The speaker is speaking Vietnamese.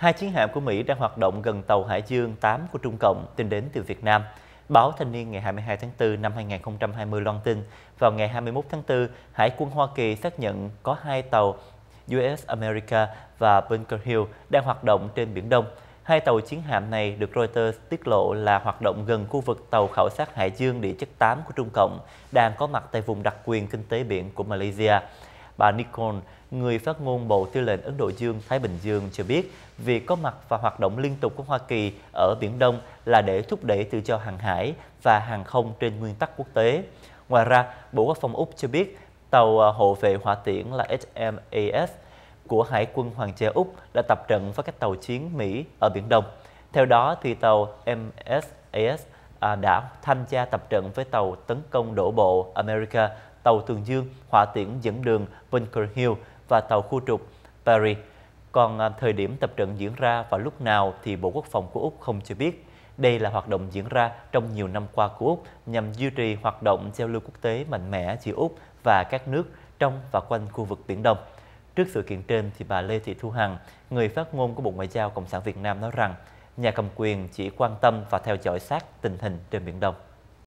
Hai chiến hạm của Mỹ đang hoạt động gần tàu Hải Dương 8 của Trung Cộng tin đến từ Việt Nam. Báo Thanh niên ngày 22 tháng 4 năm 2020 loan tin, vào ngày 21 tháng 4, Hải quân Hoa Kỳ xác nhận có hai tàu US America và Bunker Hill đang hoạt động trên Biển Đông. Hai tàu chiến hạm này được Reuters tiết lộ là hoạt động gần khu vực tàu khảo sát Hải dương địa chất 8 của Trung Cộng, đang có mặt tại vùng đặc quyền kinh tế biển của Malaysia. Bà Nicole, người phát ngôn Bộ Tư lệnh Ấn Độ Dương-Thái Bình Dương cho biết, việc có mặt và hoạt động liên tục của Hoa Kỳ ở Biển Đông là để thúc đẩy tự do hàng hải và hàng không trên nguyên tắc quốc tế. Ngoài ra, Bộ Quốc phòng Úc cho biết tàu à, hộ vệ hỏa tiễn là HMAS của Hải quân Hoàng gia Úc đã tập trận với các tàu chiến Mỹ ở Biển Đông. Theo đó, thì tàu MSAS à, đã tham gia tập trận với tàu tấn công đổ bộ America tàu thường Dương, Hỏa Tiễn dẫn đường Bunker Hill và tàu khu trục Paris. Còn à, thời điểm tập trận diễn ra và lúc nào thì Bộ Quốc phòng của Úc không cho biết. Đây là hoạt động diễn ra trong nhiều năm qua của Úc nhằm duy trì hoạt động giao lưu quốc tế mạnh mẽ giữa Úc và các nước trong và quanh khu vực Biển Đông. Trước sự kiện trên, thì bà Lê Thị Thu Hằng, người phát ngôn của Bộ Ngoại giao Cộng sản Việt Nam nói rằng nhà cầm quyền chỉ quan tâm và theo dõi sát tình hình trên Biển Đông.